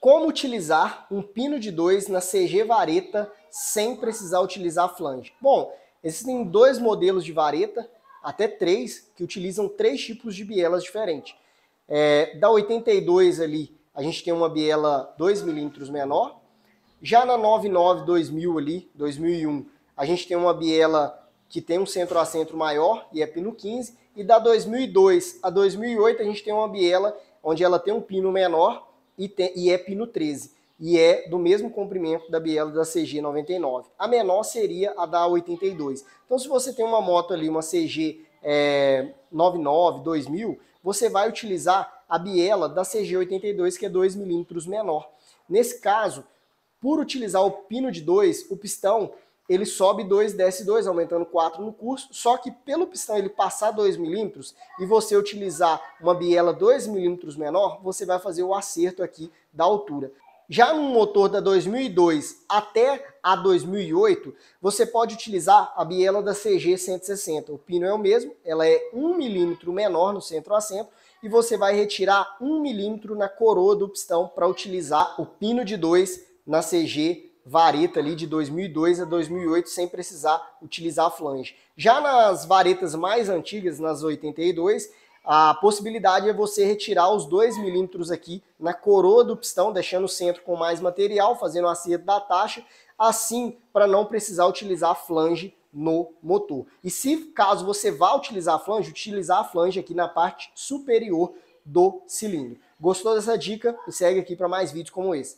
Como utilizar um pino de 2 na CG vareta sem precisar utilizar flange? Bom, existem dois modelos de vareta, até três, que utilizam três tipos de bielas diferentes. É, da 82 ali, a gente tem uma biela 2 milímetros menor. Já na 99 2000 ali, 2001, a gente tem uma biela que tem um centro a centro maior e é pino 15. E da 2002 a 2008 a gente tem uma biela onde ela tem um pino menor e, tem, e é pino 13, e é do mesmo comprimento da biela da CG 99. A menor seria a da 82. Então, se você tem uma moto ali, uma CG é, 99, 2000, você vai utilizar a biela da CG 82, que é 2 milímetros menor. Nesse caso, por utilizar o pino de 2, o pistão ele sobe 2, desce 2, aumentando 4 no curso, só que pelo pistão ele passar 2 milímetros e você utilizar uma biela 2 milímetros menor, você vai fazer o acerto aqui da altura. Já no motor da 2002 até a 2008, você pode utilizar a biela da CG 160. O pino é o mesmo, ela é 1 milímetro menor no centro-assento e você vai retirar 1 milímetro na coroa do pistão para utilizar o pino de 2 na CG 160 vareta ali de 2002 a 2008 sem precisar utilizar a flange. Já nas varetas mais antigas, nas 82, a possibilidade é você retirar os 2 milímetros aqui na coroa do pistão, deixando o centro com mais material, fazendo o acerto da taxa, assim para não precisar utilizar a flange no motor. E se caso você vá utilizar a flange, utilizar a flange aqui na parte superior do cilindro. Gostou dessa dica? Me segue aqui para mais vídeos como esse.